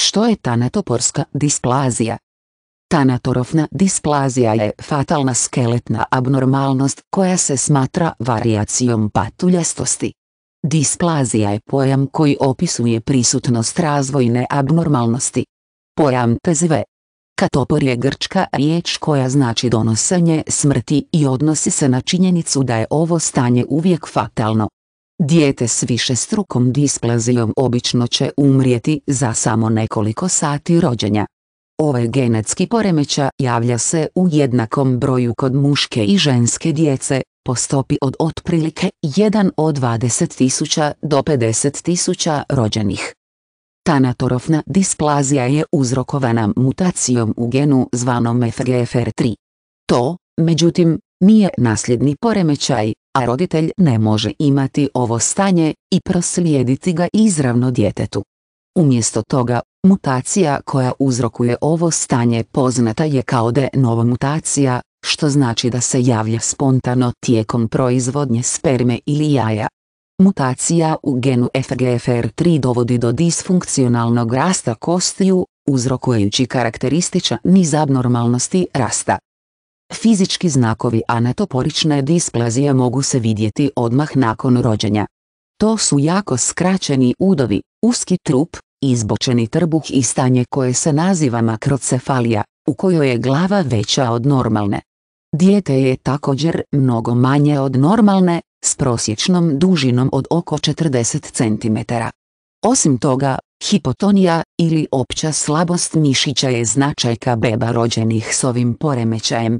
Što je tanatoporska displazija? Tanatorofna displazija je fatalna skeletna abnormalnost koja se smatra variacijom patuljastosti. Displazija je pojam koji opisuje prisutnost razvojne abnormalnosti. Pojam zve. Katopor je grčka riječ koja znači donosanje smrti i odnosi se na činjenicu da je ovo stanje uvijek fatalno. Dijete s višestrukom displazijom obično će umrijeti za samo nekoliko sati rođenja. Ovaj genetski poremeća javlja se u jednakom broju kod muške i ženske djece, po stopi od otprilike 1 od 20.000 do 50.000 rođenih. Tanatorofna displazija je uzrokovana mutacijom u genu zvanom FGFR3. To, međutim, nije nasljedni poremećaj, a roditelj ne može imati ovo stanje i proslijediti ga izravno djetetu. Umjesto toga, mutacija koja uzrokuje ovo stanje poznata je kao de novo mutacija, što znači da se javlja spontano tijekom proizvodnje sperme ili jaja. Mutacija u genu FGFR3 dovodi do disfunkcionalnog rasta kostiju, uzrokujući karakterističan niz abnormalnosti rasta. Fizički znakovi anatoporične displazije mogu se vidjeti odmah nakon rođenja. To su jako skraćeni udovi, uski trup, izbočeni trbuh i stanje koje se naziva makrocefalija, u kojoj je glava veća od normalne. Dijete je također mnogo manje od normalne, s prosječnom dužinom od oko 40 cm. Osim toga, hipotonija ili opća slabost mišića je značajka beba rođenih s ovim poremećajem,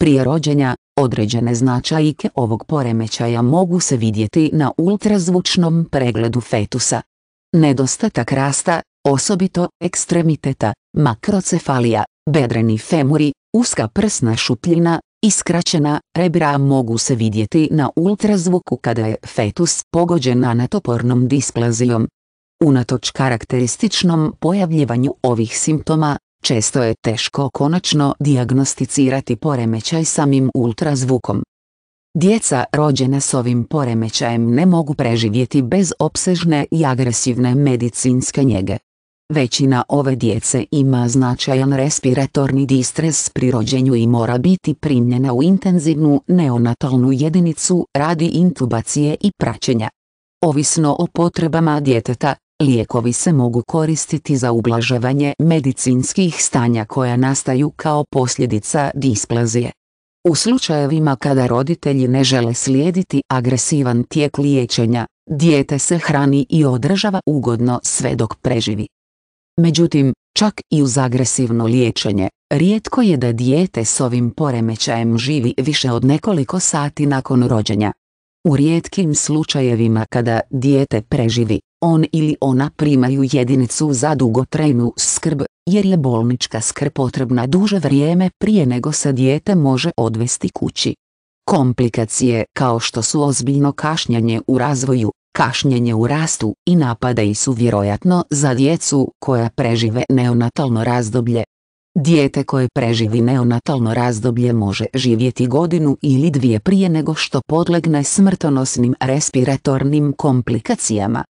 prije rođenja, određene značajke ovog poremećaja mogu se vidjeti na ultrazvučnom pregledu fetusa. Nedostatak rasta, osobito ekstremiteta, makrocefalija, bedreni femuri, uska prsna šupljina, iskraćena rebra mogu se vidjeti na ultrazvuku kada je fetus pogođen anatopornom displazijom. Unatoč karakterističnom pojavljivanju ovih simptoma, često je teško konačno dijagnosticirati poremećaj samim ultrazvukom. Djeca rođena s ovim poremećajem ne mogu preživjeti bez opsežne i agresivne medicinske njege. Većina ove djece ima značajan respiratorni distres pri rođenju i mora biti primljena u intenzivnu neonatalnu jedinicu radi intubacije i praćenja. Ovisno o potrebama djeteta, Lijekovi se mogu koristiti za ublažavanje medicinskih stanja koja nastaju kao posljedica displazije. U slučajevima kada roditelji ne žele slijediti agresivan tijek liječenja, dijete se hrani i održava ugodno sve dok preživi. Međutim, čak i uz agresivno liječenje, rijetko je da dijete s ovim poremećajem živi više od nekoliko sati nakon rođenja. U rijetkim slučajevima kada dijete preživi, on ili ona primaju jedinicu za dugotrajnu skrb, jer je bolnička skrb potrebna duže vrijeme prije nego se dijete može odvesti kući. Komplikacije kao što su ozbiljno kašnjanje u razvoju, kašnjenje u rastu i napadaj su vjerojatno za djecu koja prežive neonatalno razdoblje. Dijete koje preživi neonatalno razdoblje može živjeti godinu ili dvije prije nego što podlegne smrtonosnim respiratornim komplikacijama.